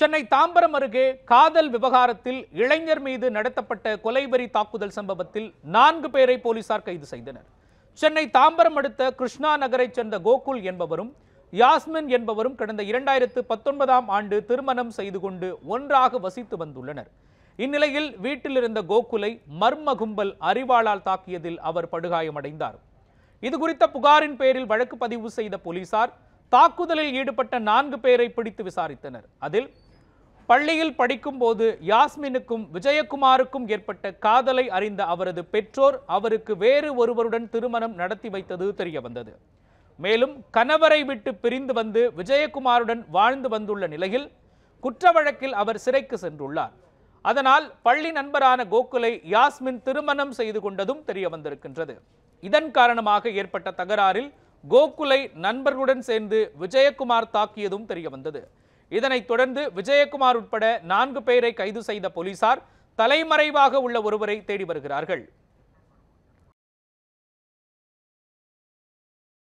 சென்னை தாம்பரம் அருகே காதல் விவகாரத்தில் இளைஞர் மீது நடத்தப்பட்ட கொலைவெறி தாக்குதல் சம்பவத்தில் நான்கு பேரை போலீசார் கைது செய்தனர் சென்னை தாம்பரம் அடுத்த கிருஷ்ணா நகரைச் சேர்ந்த கோகுல் என்பவரும் யாஸ்மின் என்பவரும் கடந்த இரண்டாயிரத்து பத்தொன்பதாம் ஆண்டு திருமணம் செய்து கொண்டு ஒன்றாக வசித்து வந்துள்ளனர் இந்நிலையில் வீட்டில் இருந்த கோகுலை மர்ம கும்பல் அறிவாளால் தாக்கியதில் அவர் படுகாயமடைந்தார் இதுகுறித்த புகாரின் பேரில் வழக்கு பதிவு செய்த போலீசார் தாக்குதலில் ஈடுபட்ட நான்கு பேரை பிடித்து விசாரித்தனர் அதில் பள்ளியில் படிக்கும் போது யாஸ்மினுக்கும் விஜயகுமாருக்கும் ஏற்பட்ட காதலை அறிந்த அவரது பெற்றோர் அவருக்கு வேறு ஒருவருடன் திருமணம் நடத்தி வைத்தது தெரிய வந்தது மேலும் கணவரை விட்டு பிரிந்து வந்து விஜயகுமாருடன் வாழ்ந்து வந்துள்ள நிலையில் குற்ற வழக்கில் அவர் சிறைக்கு சென்றுள்ளார் அதனால் பள்ளி நண்பரான கோகுலை யாஸ்மின் திருமணம் செய்து கொண்டதும் தெரிய வந்திருக்கின்றது இதன் காரணமாக ஏற்பட்ட தகராறில் கோகுலை நண்பர்களுடன் சேர்ந்து விஜயகுமார் தாக்கியதும் தெரிய வந்தது இதனைத் தொடர்ந்து விஜயகுமார் உட்பட நான்கு பேரை கைது செய்த போலீசார் தலைமறைவாக உள்ள ஒருவரை தேடி வருகிறார்கள்